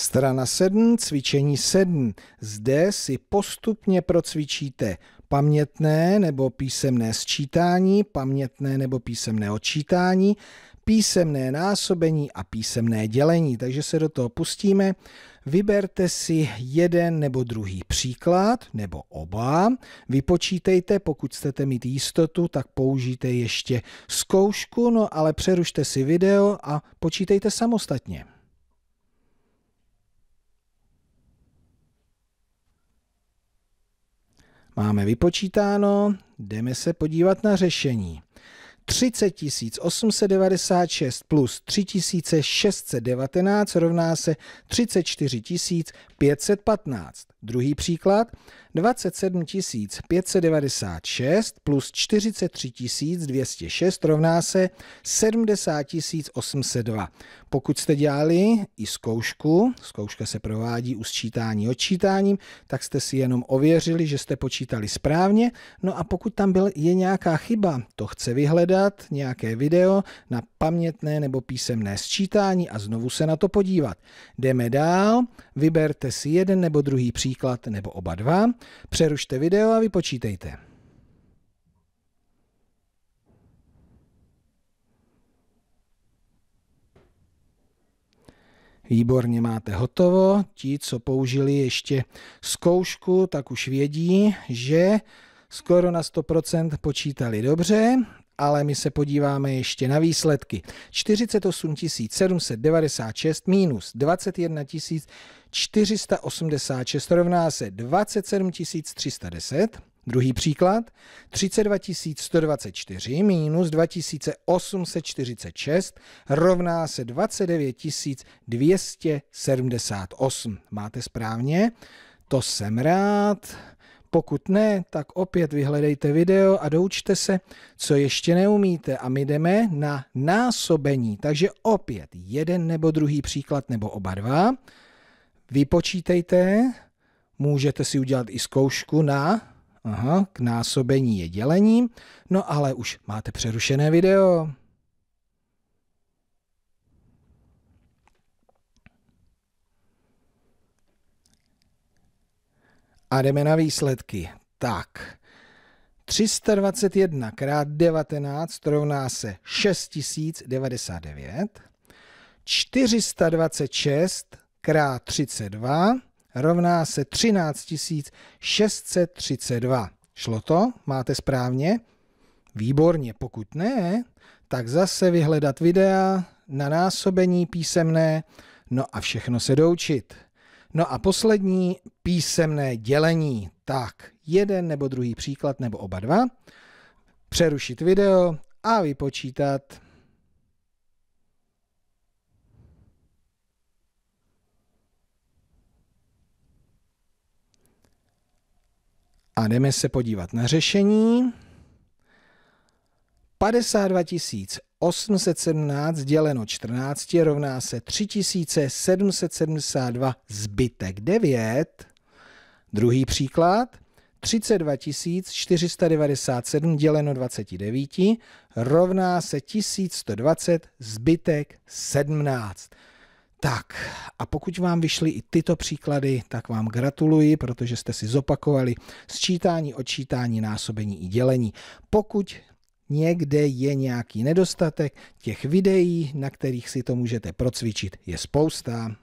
Strana 7, cvičení 7. Zde si postupně procvičíte pamětné nebo písemné sčítání, pamětné nebo písemné odčítání, písemné násobení a písemné dělení. Takže se do toho pustíme. Vyberte si jeden nebo druhý příklad, nebo oba. Vypočítejte, pokud chcete mít jistotu, tak použijte ještě zkoušku, no ale přerušte si video a počítejte samostatně. máme vypočítáno, jdeme se podívat na řešení. 30 896 plus 3619 rovná se 34 515. Druhý příklad 27 596 plus 43 206 rovná se 70 802. Pokud jste dělali i zkoušku, zkouška se provádí u sčítání odčítáním, tak jste si jenom ověřili, že jste počítali správně. No a pokud tam byl, je nějaká chyba, to chce vyhledat přidat nějaké video na pamětné nebo písemné sčítání a znovu se na to podívat. Jdeme dál, vyberte si jeden nebo druhý příklad nebo oba dva, přerušte video a vypočítejte. Výborně máte hotovo. Ti, co použili ještě zkoušku, tak už vědí, že skoro na 100% počítali dobře ale my se podíváme ještě na výsledky. 48 796 minus 21 486 rovná se 27 310. Druhý příklad, 32 124 minus 2846 rovná se 29 278. Máte správně? To jsem rád. Pokud ne, tak opět vyhledejte video a doučte se, co ještě neumíte a my jdeme na násobení. Takže opět jeden nebo druhý příklad nebo oba dva. Vypočítejte, můžete si udělat i zkoušku na aha, k násobení je dělením, no ale už máte přerušené video. A jdeme na výsledky. Tak, 321 krát 19 rovná se 6099. 426 krát 32 rovná se 13632. Šlo to? Máte správně? Výborně, pokud ne, tak zase vyhledat videa na násobení písemné, no a všechno se doučit. No a poslední písemné dělení. Tak, jeden nebo druhý příklad nebo oba dva. Přerušit video a vypočítat A jdeme se podívat na řešení. 52 817 děleno 14 rovná se 3772 zbytek 9. Druhý příklad. 32 497 děleno 29 rovná se 1120 zbytek 17. Tak a pokud vám vyšly i tyto příklady, tak vám gratuluji, protože jste si zopakovali sčítání, odčítání, násobení i dělení. Pokud někde je nějaký nedostatek, těch videí, na kterých si to můžete procvičit, je spousta.